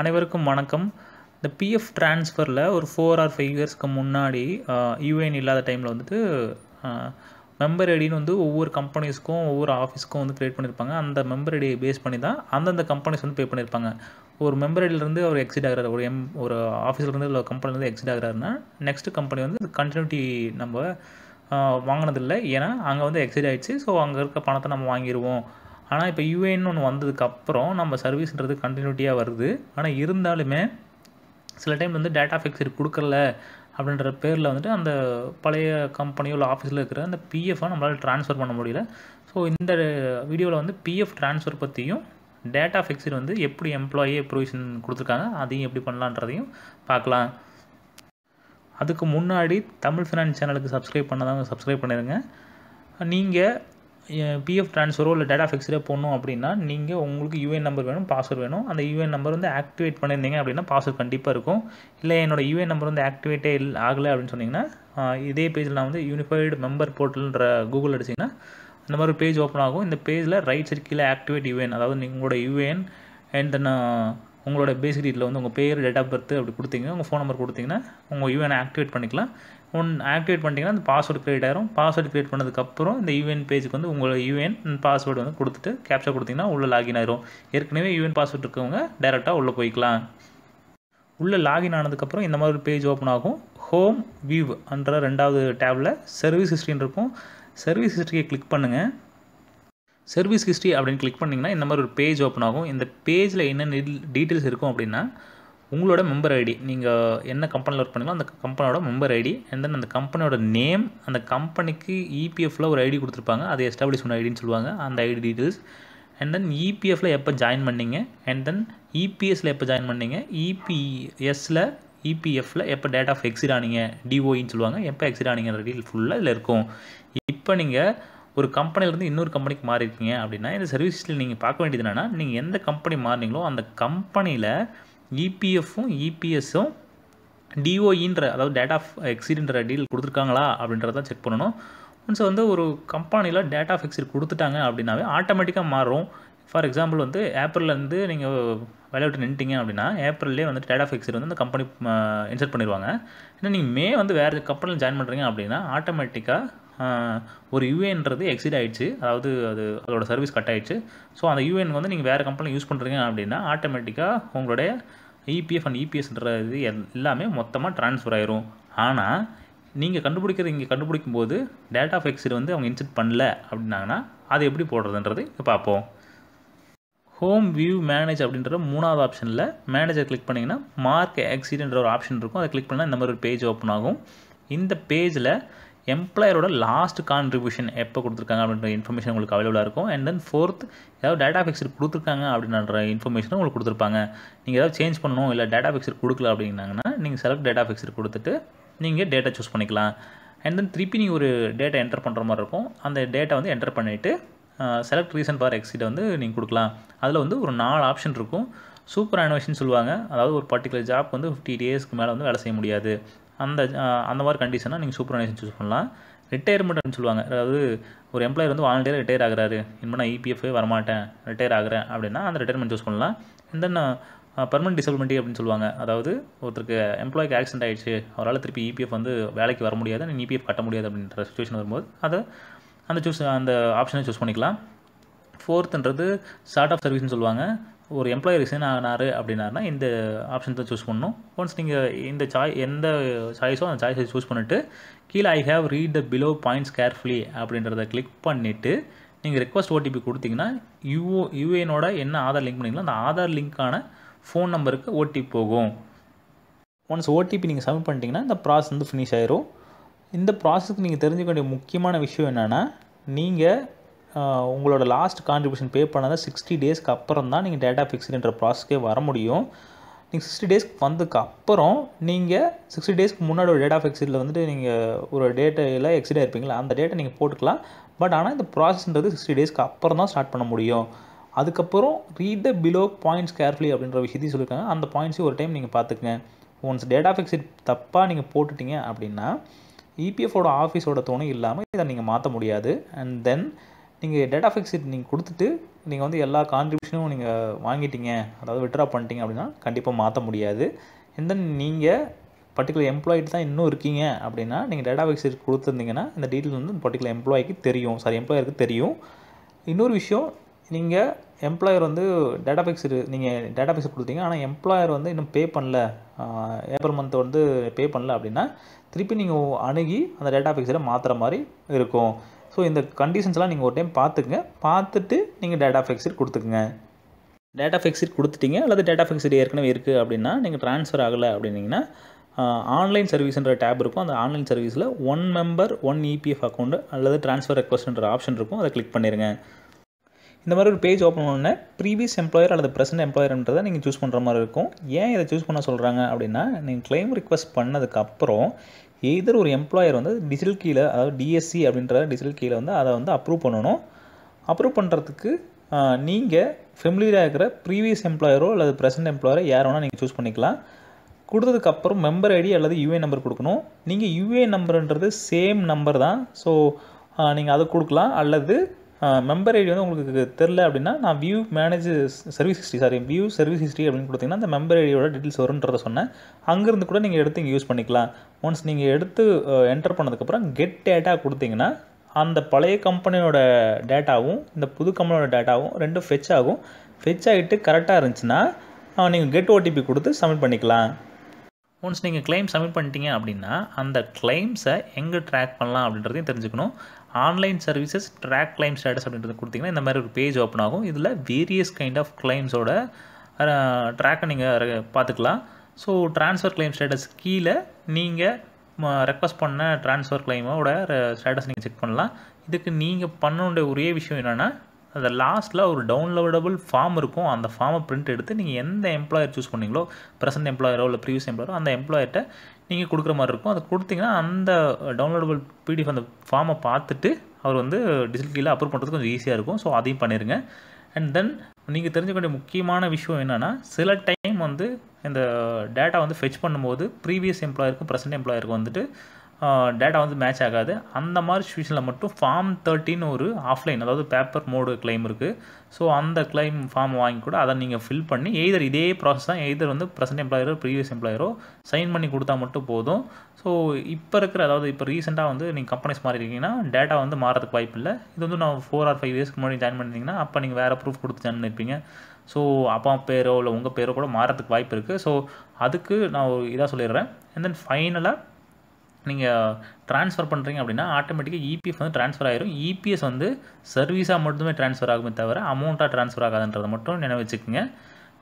அனைவருக்கும் வணக்கம் இந்த பிஎஃப் ட்ரான்ஸ்ஃபரில் ஒரு ஃபோர் ஆர் ஃபைவ் இயர்ஸ்க்கு முன்னாடி யூஏஎன் இல்லாத டைமில் வந்துட்டு மெம்பர் ஐடின்னு வந்து ஒவ்வொரு கம்பெனிஸ்க்கும் ஒவ்வொரு ஆஃபீஸ்க்கும் வந்து க்ரியேட் பண்ணியிருப்பாங்க அந்த மெம்பர் ஐடியை பேஸ் பண்ணி தான் அந்தந்த கம்பெனிஸ் வந்து பே பண்ணியிருப்பாங்க ஒரு மெம்பர் ஐடியிலேருந்து அவர் எக்ஸிட் ஆகிறார் ஒரு எம் ஒரு ஆஃபீஸ்லேருந்து இல்லை கம்பெனிலேருந்து எக்ஸிட் ஆகிறாருன்னா நெக்ஸ்ட் கம்பெனி வந்து கண்டினியூட்டி நம்ம வாங்கினதில்லை ஏன்னா அங்கே வந்து எக்ஸைட் ஆகிடுச்சு ஸோ அங்கே இருக்க பணத்தை நம்ம வாங்கிடுவோம் ஆனால் இப்போ யூஏன்னு ஒன்று வந்ததுக்கப்புறம் நம்ம சர்வீஸ்ன்றது கண்டினியூட்டியாக வருது ஆனால் இருந்தாலுமே சில டைம் வந்து டேட்டா ஃபிக்ஸர் கொடுக்கல அப்படின்ற பேரில் வந்துட்டு அந்த பழைய கம்பெனியோ இல்லை ஆஃபீஸில் இருக்கிற அந்த பிஎஃபை நம்மளால் ட்ரான்ஸ்ஃபர் பண்ண முடியல ஸோ இந்த வீடியோவில் வந்து பிஎஃப் ட்ரான்ஸ்ஃபர் பற்றியும் டேட்டா ஃபிக்ஸ்டு வந்து எப்படி எம்ப்ளாயே ப்ரொவிஷன் கொடுத்துருக்காங்க அதையும் எப்படி பண்ணலான்றதையும் பார்க்கலாம் அதுக்கு முன்னாடி தமிழ் ஃபினான்ஸ் சேனலுக்கு சப்ஸ்கிரைப் பண்ணாதவங்க சப்ஸ்கிரைப் பண்ணிடுங்க நீங்கள் பிஎஃப் ட்ரான்ஸ்ஃபரோ இல்லை டேட்டா ஃபிக்ஸ்டே போடணும் அப்படின்னா நீங்கள் உங்களுக்கு யூஎன் நம்பர் வேணும் பாஸ்வேர்ட் வேணும் அந்த யூஏஎன் நம்பர் வந்து ஆக்டிவேட் பண்ணியிருந்தீங்க அப்படின்னா பாஸ்வேர்ட் கண்டிப்பாக இருக்கும் இல்லை என்னோடய யூஎன் நம்பர் வந்து ஆக்டிவேட்டே ஆகலை அப்படின்னு சொன்னீங்கன்னா இதே பேஜில் நான் வந்து யூனிஃபைடு மெம்பர் போர்ட்டல்ன்ற கூகுள் அடிச்சிங்கன்னா அந்த மாதிரி பேஜ் ஓப்பன் ஆகும் இந்த பேஜில் ரைட் சைட் கீழே ஆக்டிவேட் யூஎன் அதாவது உங்களோட யூஏஎன் அண்ட் தென் உங்களோட பேசிக் டீட்டில் வந்து உங்கள் பேர் டேட் ஆஃப் பர்த் அப்படி கொடுத்தீங்க உங்கள் ஃபோன் நம்பர் கொடுத்தீங்கன்னா உங்கள் யூஎன் ஆக்டிவேட் பண்ணிக்கலாம் ஒன் ஆக்டிவேட் பண்ணிட்டீங்கன்னா அந்த பாஸ்வேர்டு க்ரியேட் ஆகிரும் பாஸ்வேர்டு க்ரியேட் பண்ணதுக்கப்புறம் இந்த யூஎன் பேஜுக்கு வந்து உங்களோட யூஎன் பாஸ்வேர்டு வந்து கொடுத்துட்டு கேப்சர் கொடுத்தீங்கன்னா உள்ளே லாகின் ஆயிரும் ஏற்கனவே யூஎன் பாஸ்வேர்டு இருக்கவங்க டேரெக்டாக உள்ளே போய்க்கலாம் உள்ளே லாகின் ஆனதுக்கப்புறம் இந்த மாதிரி ஒரு பேஜ் ஓப்பன் ஆகும் ஹோம் வியூ என்ற ரெண்டாவது டேபில் சர்வீஸ் ஹிஸ்ட்ரின்னு இருக்கும் சர்வீஸ் ஹிஸ்ட்ரியை கிளிக் பண்ணுங்கள் சர்வீஸ் ஹிஸ்ட்ரி அப்படின்னு கிளிக் பண்ணிங்கன்னா இந்த மாதிரி ஒரு பேஜ் ஓப்பன் ஆகும் இந்த பேஜில் என்னென்ன டீட்டெயில்ஸ் இருக்கும் அப்படின்னா உங்களோட மெம்பர் ஐடி நீங்கள் என்ன கம்பெனியில் ஒர்க் பண்ணிங்களோ அந்த கம்பெனியோட மெம்பர் ஐடி அண்ட் தென் அந்த கம்பெனியோட நேம் அந்த கம்பெனிக்கு இபிஎஃப்பில் e ஒரு ஐடி கொடுத்துருப்பாங்க அது எஸ்டாப்ளிஷ் பண்ண ஐடின்னு சொல்லுவாங்க அந்த ஐடி டீட்டெயில்ஸ் அண்ட் தென் இபிஎஃப்பில் எப்போ ஜாயின் பண்ணிங்க அண்ட் தென் இபிஎஸ்சில் எப்போ ஜாயின் பண்ணிங்க இபிஎஸ்சில் இபிஎஃப்பில் எப்போ டேட் ஆஃப் எக்ஸிட் ஆனீங்க டிஓஇன்னு e சொல்லுவாங்க எப்போ எக்ஸிட் ஆனீங்கன்ற டீட்டெயில் ஃபுல்லாக இதில் இருக்கும் இப்போ நீங்கள் ஒரு கம்பெனிலேருந்து இன்னொரு கம்பெனிக்கு மாறி இருக்கீங்க அப்படின்னா இந்த சர்வீஸில் நீங்கள் பார்க்க வேண்டியது என்னென்னா நீங்கள் எந்த கம்பெனி மாறினீங்களோ அந்த கம்பெனியில் இபிஎஃப்பும் e இபிஎஸும் e டிஓஇன்ற அதாவது டேட் ஆஃப் எக்ஸிடுன்ற டீல் கொடுத்துருக்காங்களா அப்படின்றத செக் பண்ணணும் ஒன்ஸ் வந்து ஒரு கம்பெனியில் டேட் ஆஃப் எக்ஸிட் கொடுத்துட்டாங்க அப்படின்னாவே ஆட்டோமேட்டிக்காக மாறும் ஃபார் எக்ஸாம்பிள் வந்து ஏப்ரல்லேருந்து நீங்கள் வேலை விட்டு நின்ட்டிங்க அப்படின்னா ஏப்ரல்லே வந்து டேட் ஆஃப் எக்ஸிட் வந்து அந்த கம்பெனி இன்சர்ட் பண்ணிடுவாங்க ஏன்னா நீங்கள் மே வந்து வேறு கம்பெனியில் ஜாயின் பண்ணுறீங்க அப்படின்னா ஆட்டோமேட்டிக்காக ஒரு யூஏன்றது எக்ஸிட் ஆகிடுச்சு அதாவது அது அதோட சர்வீஸ் கட் ஆகிடுச்சு ஸோ அந்த யூஏன் வந்து நீங்கள் வேறு கம்பெனி யூஸ் பண்ணுறீங்க அப்படின்னா ஆட்டோமேட்டிக்காக உங்களுடைய இபிஎஃப் அண்ட் இபிஎஸ்ன்ற இது எல்லாமே மொத்தமாக ட்ரான்ஸ்ஃபர் ஆயிரும் ஆனால் நீங்கள் கண்டுபிடிக்கிறது இங்கே கண்டுபிடிக்கும் போது டேட் ஆஃப் எக்ஸிட் வந்து அவங்க இன்செட் பண்ணல அப்படின்னாங்கன்னா அது எப்படி போடுறதுன்றது பார்ப்போம் ஹோம் வியூ மேனேஜ் அப்படின்ற மூணாவது ஆப்ஷனில் மேனேஜர் கிளிக் பண்ணிங்கன்னா மார்க் எக்ஸிட்ன்ற ஒரு ஆப்ஷன் இருக்கும் அதை கிளிக் பண்ணால் இந்த மாதிரி ஒரு பேஜ் ஓப்பன் ஆகும் இந்த பேஜில் எம்ப்ளாயரோட லாஸ்ட் கான்ட்ரிபியூஷன் எப்போ கொடுத்துருக்காங்க அப்படின்ற இன்ஃபர்மேஷன் உங்களுக்கு அவைலபிளாக இருக்கும் அண்ட் தென் ஃபோர்த் ஏதாவது டேட்டா ஃபிக்ஸர் கொடுத்துருக்காங்க அப்படின்ற இன்ஃபர்மேஷனும் உங்களுக்கு கொடுத்துருப்பாங்க நீங்கள் ஏதாவது சேஞ்ச் பண்ணணும் இல்லை டேட்டா ஃபிக்ஸர் கொடுக்கல அப்படின்னாங்கன்னா நீங்கள் செலக்ட் டேட்டா ஃபிக்ஸர் கொடுத்துட்டு நீங்கள் டேட்டா சூஸ் பண்ணிக்கலாம் அண்ட் தென் திருப்பி நீங்கள் ஒரு டேட்டா என்டர் பண்ணுற மாதிரி இருக்கும் அந்த டேட்டா வந்து என்டர் பண்ணிவிட்டு செலக்ட் ரீசன் ஃபார் எக்ஸிட் வந்து நீங்கள் கொடுக்கலாம் அதில் வந்து ஒரு நாலு ஆப்ஷன் இருக்கும் சூப்பர் அனுவேஷன் சொல்லுவாங்க அதாவது ஒரு பர்டிகுலர் ஜாப் வந்து ஃபிஃப்டி டேஸ்க்கு மேலே வந்து வேலை செய்ய முடியாது அந்த அந்த மாதிரி கண்டிஷனாக நீங்கள் சூப்பர்வைசர் சூஸ் பண்ணலாம் ரிட்டையர்மெண்ட்னு சொல்லுவாங்க அதாவது ஒரு எம்ப்ளாயர் வந்து வாலண்டியர் ரிட்டையர் ஆகிறாரு இனிமேல் நான் இபிஎஃப்ஏ e வரமாட்டேன் ரிட்டையர் ஆகிறேன் அப்படின்னா அந்த ரிட்டையர்மெண்ட் சூஸ் பண்ணலாம் இந்த பர்மனெண்ட் டிசபிலிட்டி அப்படின்னு சொல்லுவாங்க அதாவது ஒருத்தருக்கு எம்ப்ளாய்க்கு ஆக்சிடென்ட் ஆகிடுச்சு அவரால் திருப்பி இபிஎஃப் e வந்து வேலைக்கு வர முடியாது நீங்கள் இபிஎஃப் e கட்ட முடியாது அப்படின்ற சுச்சுவேஷன் வரும்போது அதை அந்த சூஸ் அந்த ஆப்ஷனை சூஸ் பண்ணிக்கலாம் ஃபோர்த்துன்றது ஷார்ட் ஆஃப் சர்வீஸ்னு சொல்லுவாங்க ஒரு எம்ப்ளாயி ரிசைன் ஆகினாரு அப்படின்னாருனா இந்த ஆப்ஷன் தான் சூஸ் பண்ணணும் ஒன்ஸ் நீங்கள் இந்த சாய் எந்த சாய்ஸோ அந்த சாய்ஸை சூஸ் பண்ணிவிட்டு கீழே I have read the below points carefully அப்படின்றத கிளிக் பண்ணிவிட்டு நீங்கள் ரெக்வஸ்ட் ஓடிபி கொடுத்தீங்கன்னா யூஓ யூஏனோட என்ன ஆதார் லிங்க் பண்ணிங்களோ அந்த ஆதார் லிங்க்கான ஃபோன் நம்பருக்கு ஓடிபி போகும் ஒன்ஸ் ஓடிபி நீங்கள் சப்மிட் பண்ணிட்டீங்கன்னா இந்த ப்ராசஸ் வந்து ஃபினிஷ் ஆயிரும் இந்த ப்ராசஸ்க்கு நீங்கள் தெரிஞ்சுக்க வேண்டிய முக்கியமான விஷயம் என்னென்னா நீங்கள் உங்களோட லாஸ்ட் கான்ட்ரிபியூஷன் பே பண்ணாத சிக்ஸ்டி டேஸ்க்கு அப்புறம் தான் நீங்கள் டேட்டா ஃபிக்ஸ்டுன்ற ப்ராசஸ்க்கே வர முடியும் நீங்கள் சிக்ஸ்டி டேஸ்க்கு வந்ததுக்கு அப்புறம் நீங்கள் சிக்ஸ்டி டேஸ்க்கு முன்னாடி ஒரு டேட்டா ஃபிக்ஸில் வந்துட்டு நீங்கள் ஒரு டேட்டையில் எக்ஸிடாக இருப்பீங்களா அந்த டேட்டை நீங்கள் போட்டுக்கலாம் பட் ஆனால் இந்த ப்ராசஸ்ன்றது சிக்ஸ்டி டேஸ்க்கு அப்புறம் தான் ஸ்டார்ட் பண்ண முடியும் அதுக்கப்புறம் read the below points carefully அப்படின்ற விஷயத்தையும் சொல்லியிருக்காங்க அந்த பாயிண்ட்ஸையும் ஒரு டைம் நீங்கள் பார்த்துக்கங்க ஒன்ஸ் டேட்டா ஃபிக்ஸிட் தப்பாக நீங்கள் போட்டுட்டீங்க அப்படின்னா இபிஎஃப்ஓட e ஆஃபீஸோட துணை இல்லாமல் இதை நீங்கள் மாற்ற முடியாது அண்ட் தென் நீங்கள் டேட்டா ஃபிக்ஸிட் நீங்கள் கொடுத்துட்டு நீங்கள் வந்து எல்லா கான்ட்ரிபியூஷனும் நீங்கள் வாங்கிட்டீங்க அதாவது விட்ரா பண்ணிட்டீங்க அப்படின்னா கண்டிப்பாக மாற்ற முடியாது இந்த நீங்கள் பர்டிகுலர் எம்ப்ளாயிட்டு தான் இன்னும் இருக்கீங்க அப்படின்னா நீங்கள் டேட்டா ஃபிக்ஸிட் கொடுத்துருந்தீங்கன்னா இந்த டீட்டெயில் வந்து பர்டிகுலர் எம்ப்ளாய்க்கு தெரியும் சாரி எம்ப்ளாயருக்கு தெரியும் இன்னொரு விஷயம் நீங்கள் எம்ப்ளாயர் வந்து டேட்டா ஃபிக்ஸ் நீங்கள் டேட்டா ஃபிக்ஸ் கொடுத்தீங்க ஆனால் எம்ப்ளாயர் வந்து இன்னும் பே பண்ணல ஏப்ரல் மந்த் வந்து பே பண்ணல அப்படின்னா திருப்பி நீங்கள் அணுகி அந்த டேட்டா ஃபிக்ஸில் மாற்றுற மாதிரி இருக்கும் ஸோ இந்த கண்டிஷன்ஸ்லாம் நீங்கள் ஒரு டைம் பார்த்துக்குங்க பார்த்துட்டு நீங்கள் டேட்டா ஃபிக்ஸிட் கொடுத்துக்குங்க டேட்டா ஃபெக்ஸிட் கொடுத்துட்டீங்க அல்லது டேட்டா ஃபிக்ஸிட் ஏற்கனவே இருக்குது அப்படின்னா நீங்கள் ட்ரான்ஸ்ஃபர் ஆகலை அப்படின்னீங்கன்னா ஆன்லைன் சர்வீஸ்ன்ற டேப் இருக்கும் அந்த ஆன்லைன் சர்வீஸில் one member one EPF account அல்லது ட்ரான்ஸ்ஃபர் ரெக்வஸ்ட்ன்ற ஆப்ஷன் இருக்கும் அதை கிளிக் பண்ணிடுங்க இந்த மாதிரி ஒரு பேஜ் ஓப்பன் பண்ண ப்ரீவியஸ் எம்ப்ளாயர் அல்லது ப்ரெசென்ட் எம்ப்ளாயர்ன்றதை நீங்கள் சூஸ் பண்ணுற மாதிரி இருக்கும் ஏன் இதை சூஸ் பண்ண சொல்கிறாங்க அப்படின்னா நீங்கள் கிளைம் ரிக்வஸ்ட் பண்ணதுக்கப்புறம் எதர் ஒரு எம்ப்ளாயர் வந்து டிஜிட்டல் கீழே அதாவது டிஎஸ்சி அப்படின்ற டிஜிட்டல் கீழே வந்து அதை வந்து அப்ரூவ் பண்ணணும் அப்ரூவ் பண்ணுறதுக்கு நீங்கள் ஃபெமிலியாக இருக்கிற ப்ரீவியஸ் எம்ப்ளாயரோ அல்லது ப்ரெசென்ட் எம்ப்ளாயரோ யார் வேணால் நீங்கள் சூஸ் பண்ணிக்கலாம் கொடுத்ததுக்கப்புறம் மெம்பர் ஐடி அல்லது யூஏ நம்பர் கொடுக்கணும் நீங்கள் யூஏ நம்பருன்றது சேம் நம்பர் தான் ஸோ நீங்கள் அதை கொடுக்கலாம் அல்லது மெம்பர் ஐடி வந்து உங்களுக்கு தெரில அப்படின்னா நான் view manage service history sorry view service history அப்படின்னு கொடுத்தீங்கன்னா அந்த மெம்பர் ஐடியோட டீட்டெயில்ஸ் வரும்ன்றத சொன்னேன் அங்கேருந்து கூட நீங்கள் எடுத்து இங்கே யூஸ் பண்ணிக்கலாம் ஒன்ஸ் நீங்கள் எடுத்து என்டர் பண்ணதுக்கப்புறம் கெட் டேட்டா கொடுத்தீங்கன்னா அந்த பழைய கம்பெனியோட டேட்டாவும் இந்த புது கம்பெனியோட டேட்டாவும் ரெண்டும் ஃபெச் ஆகும் ஃபெச் ஆகிட்டு கரெக்டாக இருந்துச்சுன்னா நீங்கள் கெட் ஓடிபி கொடுத்து சப்மிட் பண்ணிக்கலாம் ஒன்ஸ் நீங்கள் கிளைம் சப்மிட் பண்ணிட்டீங்க அப்படின்னா அந்த கிளைம்ஸை எங்கே ட்ராக் பண்ணலாம் அப்படின்றதையும் தெரிஞ்சுக்கணும் online services track claim status அப்படின்றது கொடுத்தீங்கன்னா இந்த மாதிரி ஒரு பேஜ் ஓப்பன் ஆகும் இதில் வேரியஸ் கைண்ட் ஆஃப் கிளைம்ஸோட ட்ராக்கை நீங்கள் பார்த்துக்கலாம் ஸோ ட்ரான்ஸ்ஃபர் கிளைம் ஸ்டேட்டஸ் கீழே நீங்கள் ரெக்வஸ்ட் பண்ண ட்ரான்ஸ்ஃபர் கிளைமோட ஸ்டேட்டஸ் நீங்கள் செக் பண்ணலாம் இதுக்கு நீங்கள் பண்ணணுடைய ஒரே விஷயம் என்னென்னா அந்த லாஸ்ட்டில் ஒரு டவுன்லோடபுள் ஃபார்ம் இருக்கும் அந்த ஃபார்மை பிரிண்ட் எடுத்து நீங்கள் எந்த எம்ப்ளாயர் சூஸ் பண்ணீங்களோ ப்ரெசென்ட் எம்ப்ளாயரோ இல்லை ப்ரீவியஸ் எம்ப்ளாயரோ அந்த எம்ப்ளாயர்கிட்ட நீங்கள் கொடுக்குற மாதிரி இருக்கும் அதை கொடுத்தீங்கன்னா அந்த டவுன்லோடபுள் பிடிஎஃப் அந்த ஃபார்மை பார்த்துட்டு அவர் வந்து டிஜிட்டலில் அப்ரூவ் பண்ணுறதுக்கு கொஞ்சம் ஈஸியாக இருக்கும் ஸோ அதையும் பண்ணிடுங்க அண்ட் தென் நீங்கள் தெரிஞ்சுக்க வேண்டிய முக்கியமான விஷயம் என்னென்னா சில டைம் வந்து இந்த டேட்டா வந்து ஃபெச் பண்ணும்போது ப்ரீவியஸ் எம்ப்ளாயருக்கும் ப்ரெசென்ட் எம்ப்ளாயருக்கும் வந்துட்டு டேட்டா வந்து மேட்ச் ஆகாது அந்த மாதிரி சுச்சுவேஷனில் மட்டும் ஃபார்ம் தேர்ட்டின்னு ஒரு ஆஃப்லைன் அதாவது பேப்பர் மோடு கிளைம் இருக்குது ஸோ அந்த கிளைம் ஃபார்ம் வாங்கி கூட அதை நீங்கள் ஃபில் பண்ணி எய்தர் இதே ப்ராசஸ் தான் எய்தர் வந்து ப்ரெசென்ட் எம்ப்ளாயரோ ப்ரீவியஸ் எம்ப்ளாயரோ சைன் பண்ணி கொடுத்தா மட்டும் போதும் ஸோ இப்போ இருக்கிற அதாவது இப்போ ரீசெண்டாக வந்து நீங்கள் கம்பெனிஸ் மாதிரி இருக்கீங்கன்னா டேட்டா வந்து மாறதுக்கு வாய்ப்பு இல்லை இது வந்து நான் ஃபோர் ஆர் ஃபைவ் இயர்ஸ்க்கு முன்னாடி ஜாயின் பண்ணியிருந்தீங்கன்னா அப்போ நீங்கள் வேறு ப்ரூஃப் கொடுத்து ஜாயின் இருப்பீங்க ஸோ அப்பா பேரோ இல்லை உங்கள் பேரோ கூட மாறதுக்கு வாய்ப்பு இருக்குது ஸோ அதுக்கு நான் ஒரு இதாக சொல்லிடுறேன் அண்ட் தென் ஃபைனலாக நீங்கள் ட்ரான்ஸ்ஃபர் பண்ணுறீங்க அப்படின்னா ஆட்டோமேட்டிக்காக இபிஎஃப் e வந்து ட்ரான்ஸ்ஃபர் ஆயிரும் இபிஎஸ் e வந்து சர்வீஸாக மட்டுமே ட்ரான்ஸ்ஃபர் ஆகுமே தவிர அமௌண்ட்டாக ட்ரான்ஸ்ஃபர் ஆகாதுன்றதை மட்டும் நினைவு வச்சுக்கோங்க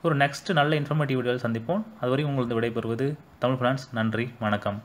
ஒரு நெக்ஸ்ட் நல்ல இன்ஃபர்மேட்டிவ் வீடியோவில் சந்திப்போம் அது வரைக்கும் உங்களுக்கு விடைபெறுவது தமிழ் ஃபினான்ஸ் நன்றி வணக்கம்